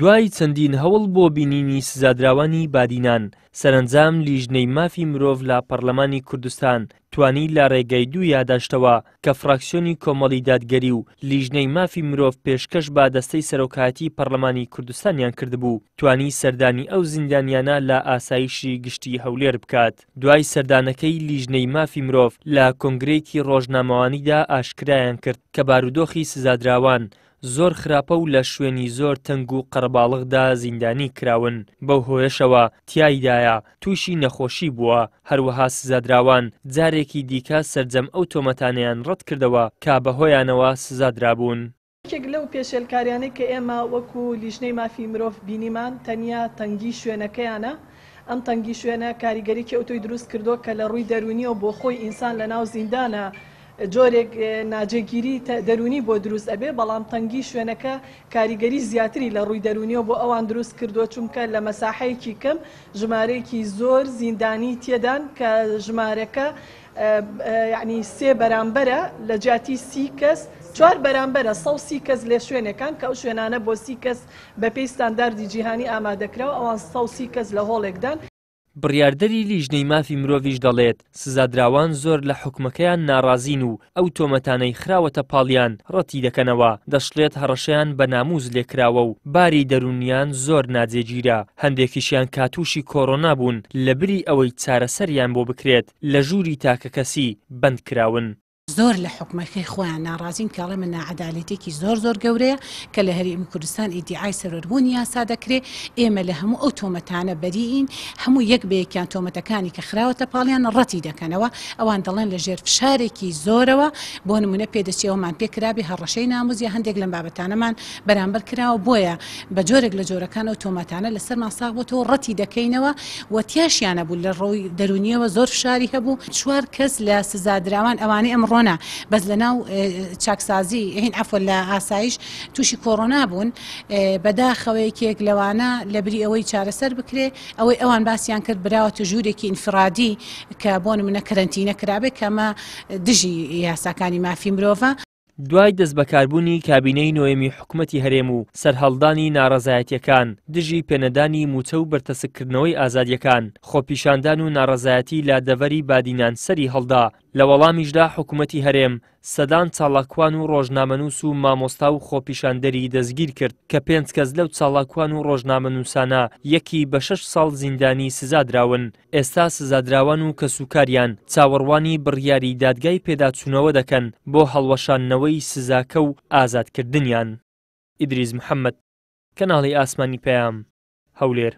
دوای چەندین هەوڵ بۆ بینینی سزادراوانی بادینان سەرنجام لیژنەی مافی مرۆڤ لە پەرلەمانی کوردستان توانی لە ڕێگەی دوو یاداشتەوە کە فراکسیۆنی کۆمەڵی دادگەری و لیژنەی مافی مرۆڤ پێشکەش با دەستەی سەرۆکاتی پەرلەمانی کوردستانیان کردبوو توانی سەردانی ئەو زیندانیانە لە ئاسایشی گشتی هەولێر بکات دوای سەردانەکەی لیژنەی مافی مرۆڤ لە کۆنگرێکی ڕۆژنامەوانیدا ئاشکرایان کرد کە بارودۆخی سزادراوان زۆر خراپە و لە شوێنی زۆر تنگ و قەرباڵغدا زیندانی کراون بەو هۆیشەوە تایدایە تووشی نەخۆشی بووە هەروەها سزادراوان جارێکی دیکە سرجەم ئەو تۆمەتانیان ڕەت کردەوە کا بەهۆیانەوە سزادرابوون. یەک لەو پێشێلکاریانەی کە ئێمە وەکو لیژنەی مافی مرۆڤ بینیمان تەنیا تەنگی شوێنەکەیانە ئەم تەنگی شوێنە کاریگەری کە ئەو توی دروست کردو کە لە ڕووی دەرونیەوە بۆ خۆی ئینسان لە ناو زیندانە. جۆرێک ناجێگیری دەرونی بۆ دروست ئەبێ بەڵام تەنگی شوێنەکە کاریگەری زیاتری لە ڕووی دەرونیەوە بۆ ئەوان دروست کردووە چونکە لە مەساحەیەکی کەم ژمارەیەکی زۆر زیندانی تێدان کە ژمارەکە یعنی سێ بەرامبەرە لە جیاتی سی کەس چوار بەرامبەرە سە سی کەس لێ شوێنەکان کە ئەو شوێنانە بۆ سی کەس بە پێی ستانداردی جیهانی ئامادەکراوە ئەوان سە سی کەس لە هۆڵێکدان بڕاردەری لیژنەی مافی مرۆڤش دەڵێت سزادراوان زۆر لە حکومەکەیان ناڕازین و ئەو تۆمەتانەی خراوەتە پاڵیان ڕەتی دەکەنەوە دەشڵێت هەڕەشیان بە ناموز لێکراوە و باری دەرونیان زۆر ناجێگیرە هەندێکیشیان کاتوشی کۆڕۆنا بوون لە بری ئەوەی چارەسەریان بۆ بکرێت لە ژووری تاکە کەسی بند کراون. زۆر لە حکومەکەی خۆیان ناڕازین کاڵێ من ناعادالەتێکی زۆر زۆر گەورەیە کە لە هەریم کوردستان ئیدیعای سەرۆربوونی یاسا دەکرێت ئێمە لە هەموو ئەو تۆمەتانە بەریئین هەموو یەک بەیەکیان تۆمەتەکانی کە خراوەتە پاڵیان ڕەتی دەکەنەوە ئەوان دەڵێن لە ژێر فشارێکی زۆرەوە بۆ نمونە پێدەچێەوەمان پێکرابی هەڕەشەی ناموزی هەندێک لەم بابەتانەمان بەرامبەر کراوە بۆیە بە جۆرێک لە جۆرەکان و تۆمەتانە لەسەر ماساغبتەوە ڕەتی دەکەینەوە وتیاشیانە بوو لە ڕۆی دەرونیەوە زۆر شاری هەبوو چوار کەس لە سزادراوان ئەوانەی ئەمڕۆ کۆرۆنا بەس لە ناو چاکسازی هین ئەفۆ لە ئاسایش تووشی کۆڕۆنا بوون بەداخەوەیەکێک لەوانە لەبری ئەوەی چارەسەر بکرێ ئەوەی ئەوان باسییان کرد براوە ژوورێکی ئینفرادی کە بۆن منە کرنتینە کرابێ کەمە دژی یاساکانی مافی مرۆڤە دوای دەست بەکاربوونی کابینەی نوێمی حکوومەتی هەرێم و سەررهڵدانی ناڕەزایەتیەکان دژی پێنەدانی موچە و بەرتەسکردنەوەی ئازادیەکان خۆپیشاندان و ناڕەزایەتی لادەڤەری بادینان سەری هەڵدا لە وەڵامیشدا حکوومەتی هەرێم سەدان چاڵاکوان و ڕۆژنامەنووس و مامۆستا و خۆپیشاندەری دەستگیر کرد کە پێنج کەس لەو چاڵاکوان و ڕۆژنامەنووسانە یەکی بە شش ساڵ زیندانی سزادراون ئێستا سزادراوان و کەسوکاریان چاوەڕوانی بڕیاری دادگای پێداچوونەوە دەکەن بۆ هەڵوەشاننەوەی سزاکە و ئازادکردنیان ئیدریز محەممەد کەناڵی ئاسمانی پەیام هەولێر